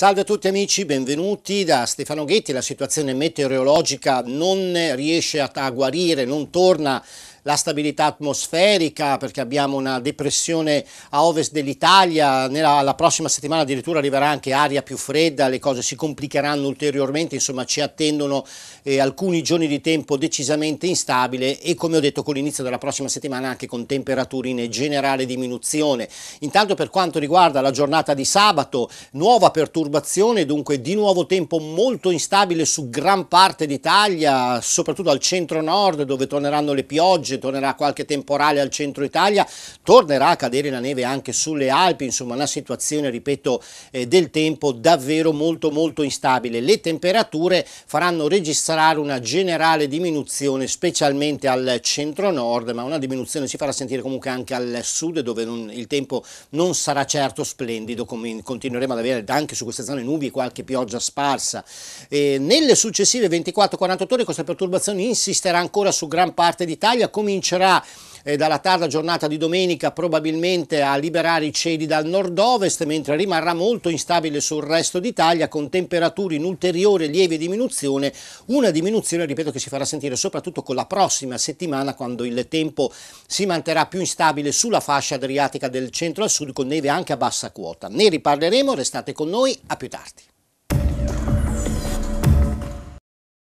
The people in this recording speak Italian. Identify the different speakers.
Speaker 1: Salve a tutti amici, benvenuti da Stefano Ghetti. La situazione meteorologica non riesce a, guarire, non torna la stabilità atmosferica perché abbiamo una depressione a ovest dell'Italia, nella la prossima settimana addirittura arriverà anche aria più fredda, le cose si complicheranno ulteriormente, insomma ci attendono eh, alcuni giorni di tempo decisamente instabile e come ho detto con l'inizio della prossima settimana anche con temperature in generale diminuzione. Intanto per quanto riguarda la giornata di sabato, nuova perturbazione, dunque di nuovo tempo molto instabile su gran parte d'Italia, soprattutto al centro nord dove torneranno le piogge oggi, tornerà qualche temporale al centro Italia, tornerà a cadere la neve anche sulle Alpi, insomma una situazione, ripeto, eh, del tempo davvero molto molto instabile. Le temperature faranno registrare una generale diminuzione, specialmente al centro-nord, ma una diminuzione si farà sentire comunque anche al sud, dove non, il tempo non sarà certo splendido, come continueremo ad avere anche su queste zone nubi qualche pioggia sparsa. Eh, nelle successive 24-48 ore questa perturbazione insisterà ancora su gran parte d'Italia, comincerà eh, dalla tarda giornata di domenica probabilmente a liberare i cieli dal nord-ovest, mentre rimarrà molto instabile sul resto d'Italia con temperature in ulteriore lieve diminuzione, una diminuzione ripeto che si farà sentire soprattutto con la prossima settimana quando il tempo si manterrà più instabile sulla fascia adriatica del centro al sud con neve anche a bassa quota. Ne riparleremo, restate con noi, a più tardi.